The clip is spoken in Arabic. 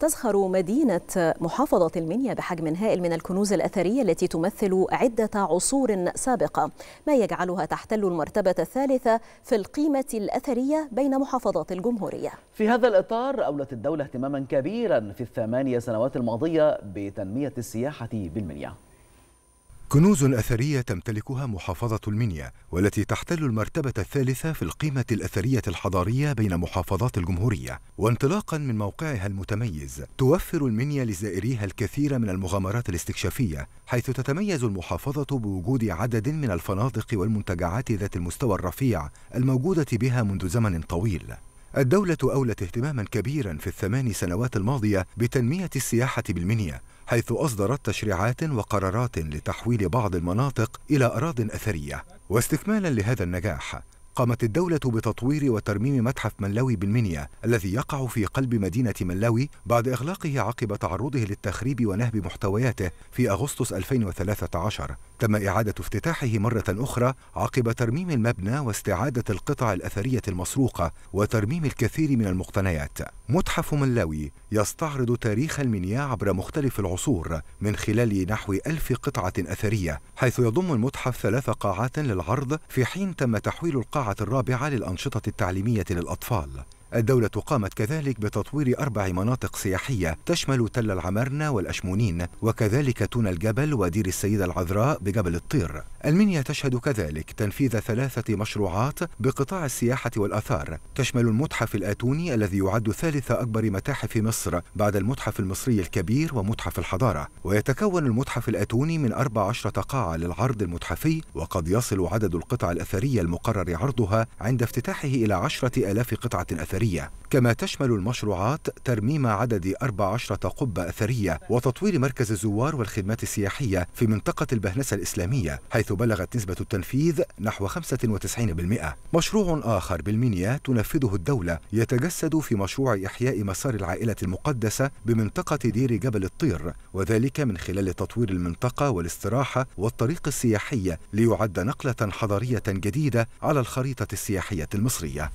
تزخر مدينة محافظة المنيا بحجم هائل من الكنوز الأثرية التي تمثل عدة عصور سابقة ما يجعلها تحتل المرتبة الثالثة في القيمة الأثرية بين محافظات الجمهورية في هذا الإطار أولت الدولة اهتماما كبيرا في الثمانية سنوات الماضية بتنمية السياحة بالمنيا كنوز أثرية تمتلكها محافظة المنيا والتي تحتل المرتبة الثالثة في القيمة الأثرية الحضارية بين محافظات الجمهورية وانطلاقا من موقعها المتميز توفر المنيا لزائريها الكثير من المغامرات الاستكشافية حيث تتميز المحافظة بوجود عدد من الفنادق والمنتجعات ذات المستوى الرفيع الموجودة بها منذ زمن طويل الدولة أولت اهتماما كبيرا في الثمان سنوات الماضية بتنمية السياحة بالمنيا حيث أصدرت تشريعات وقرارات لتحويل بعض المناطق إلى أراضٍ أثرية واستكمالا لهذا النجاح قامت الدولة بتطوير وترميم متحف ملاوي بالمنيا الذي يقع في قلب مدينة ملاوي بعد إغلاقه عقب تعرضه للتخريب ونهب محتوياته في أغسطس 2013 تم إعادة افتتاحه مرة أخرى عقب ترميم المبنى واستعادة القطع الأثرية المسروقة وترميم الكثير من المقتنيات. متحف ملاوي يستعرض تاريخ المنيا عبر مختلف العصور من خلال نحو ألف قطعة أثرية، حيث يضم المتحف ثلاث قاعات للعرض في حين تم تحويل القاعة الرابعة للأنشطة التعليمية للأطفال. الدولة قامت كذلك بتطوير أربع مناطق سياحية تشمل تل العمرنة والأشمونين وكذلك تون الجبل ودير السيدة العذراء بجبل الطير المنيا تشهد كذلك تنفيذ ثلاثة مشروعات بقطاع السياحة والأثار تشمل المتحف الآتوني الذي يعد ثالث أكبر متاحف مصر بعد المتحف المصري الكبير ومتحف الحضارة ويتكون المتحف الآتوني من 14 قاعة للعرض المتحفي وقد يصل عدد القطع الأثرية المقرر عرضها عند افتتاحه إلى عشرة ألاف قطعة أثرية أثرية كما تشمل المشروعات ترميم عدد 14 قبة أثرية وتطوير مركز الزوار والخدمات السياحية في منطقة البهنسة الإسلامية حيث بلغت نسبة التنفيذ نحو 95% مشروع آخر بالمينيا تنفذه الدولة يتجسد في مشروع إحياء مسار العائلة المقدسة بمنطقة دير جبل الطير وذلك من خلال تطوير المنطقة والاستراحة والطريق السياحي ليعد نقلة حضارية جديدة على الخريطة السياحية المصرية